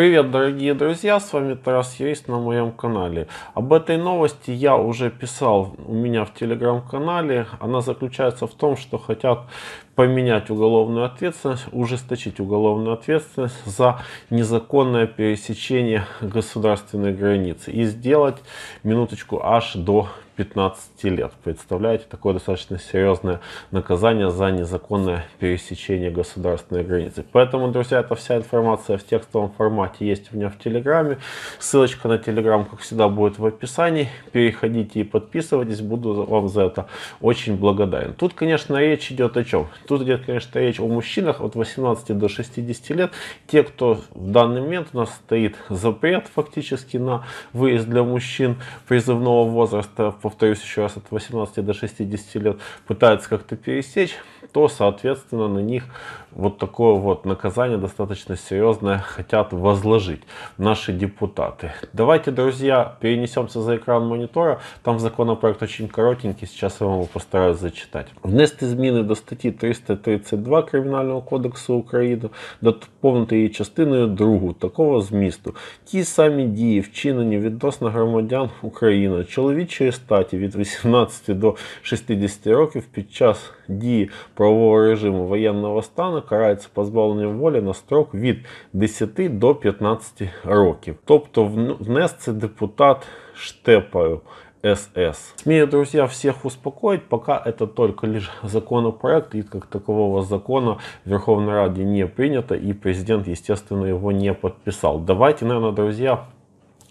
Привет, дорогие друзья, с вами Тарас Юрист на моем канале. Об этой новости я уже писал у меня в телеграм-канале. Она заключается в том, что хотят поменять уголовную ответственность, ужесточить уголовную ответственность за незаконное пересечение государственной границы и сделать минуточку аж до 15 лет. Представляете, такое достаточно серьезное наказание за незаконное пересечение государственной границы. Поэтому, друзья, это вся информация в текстовом формате есть у меня в Телеграме. Ссылочка на Телеграм, как всегда, будет в описании. Переходите и подписывайтесь, буду вам за это очень благодарен. Тут, конечно, речь идет о чем? Тут идет, конечно, речь о мужчинах от 18 до 60 лет. Те, кто в данный момент у нас стоит запрет фактически на выезд для мужчин призывного возраста повторюсь еще раз, от 18 до 60 лет пытаются как-то пересечь, то, соответственно, на них вот такое вот наказание достаточно серьезное хотят возложить наши депутаты. Давайте, друзья, перенесемся за экран монитора. Там законопроект очень коротенький, сейчас я вам его постараюсь зачитать. Внести зміни до статті 332 Кримінального кодексу України, до її частиною другу такого змісту. Ті самі дії вчинені відносно громадян України, чоловічої статі, статі від 18 до 60 років під час дії правового режиму воєнного стану карається позбавленням волі на строк від 10 до 15 років. Тобто внес це депутат Штепаю. СС. Смею, друзья, всех успокоить, пока это только лишь законопроект, и как такового закона в Верховной Раде не принято, и президент, естественно, его не подписал. Давайте, наверное, друзья,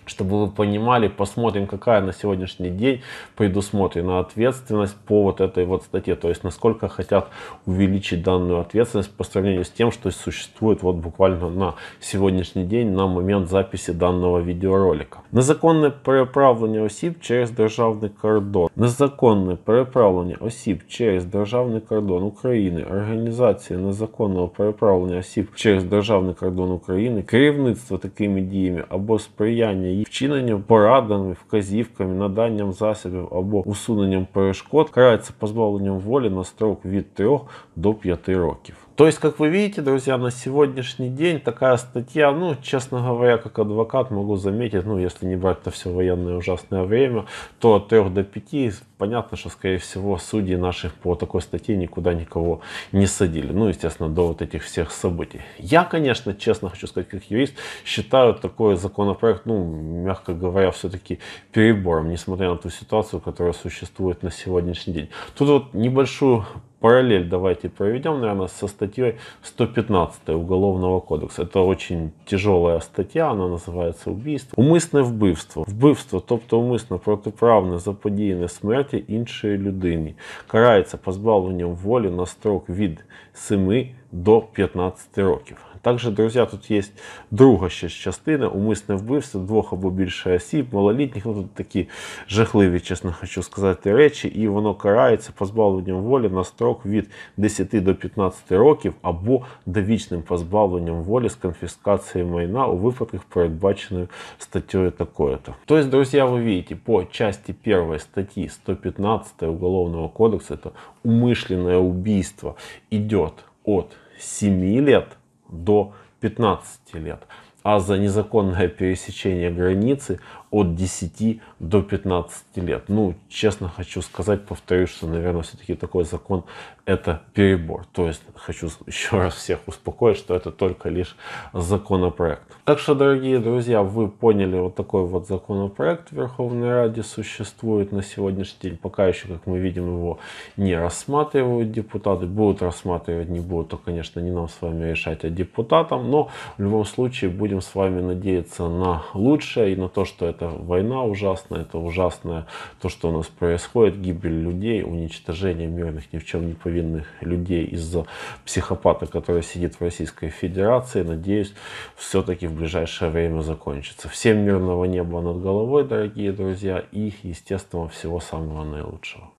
чтобы вы понимали, посмотрим, какая на сегодняшний день предусмотрена ответственность по вот этой вот статье, то есть насколько хотят увеличить данную ответственность по сравнению с тем, что существует вот буквально на сегодняшний день, на момент записи данного видеоролика. Незаконне переправление осіб через державный кордон. Незаконне переправление осіб через державный кордон Украины. організація незаконного переправления осіб через державный кордон Украины. керівництво такими діями або сприяння дії, вчиненням порадами, вказівками, наданням засобів або усуненням перешкод карається позбавленням волі на строк від 3 до 5 років. То есть, как вы видите, друзья, на сегодняшний день такая статья, ну, честно говоря, как адвокат могу заметить, ну, если не брать на все военное ужасное время, то от 3 до 5, понятно, что, скорее всего, судьи наших по такой статье никуда никого не садили. Ну, естественно, до вот этих всех событий. Я, конечно, честно хочу сказать, как юрист, считаю такой законопроект, ну, мягко говоря, все-таки перебором, несмотря на ту ситуацию, которая существует на сегодняшний день. Тут вот небольшую параллель давайте проведем, наверное, со статьей 115 Уголовного кодекса. Это очень тяжелая статья. Она называется убийство. Умисне вбивство. Вбивство, тобто умисне протиправне заподіяне смерті іншої людини. Карається позбавленням волі на строк від 7 до 15 років. Также, друзі, тут є друга ще частина, умисне вбивство двох або більше осіб, малолітніх, ну тут такі жахливі, чесно хочу сказати, речі, і воно карається позбавленням волі на строк від 10 до 15 років або довічним позбавленням волі з конфіскацією майна у випадках, передбаченою статтєю такою-то. Тобто, друзі, ви видите, по части 1 статті 115 Уголовного кодексу это умышленное убийство идет от 7 лет до 15 лет, а за незаконное пересечение границы от 10 до 15 лет. Ну, честно хочу сказать, повторюсь, что, наверное, все-таки такой закон это перебор. То есть хочу еще раз всех успокоить, что это только лишь законопроект. Так что, дорогие друзья, вы поняли, вот такой вот законопроект в Верховной Раде существует на сегодняшний день. Пока еще, как мы видим, его не рассматривают депутаты. Будут рассматривать, не будут, то, конечно, не нам с вами решать, а депутатам. Но в любом случае будем с вами надеяться на лучшее и на то, что это это война ужасная, это ужасное то, что у нас происходит, гибель людей, уничтожение мирных, ни в чем не повинных людей из-за психопата, который сидит в Российской Федерации, надеюсь, все-таки в ближайшее время закончится. Всем мирного неба над головой, дорогие друзья, и, естественно, всего самого наилучшего.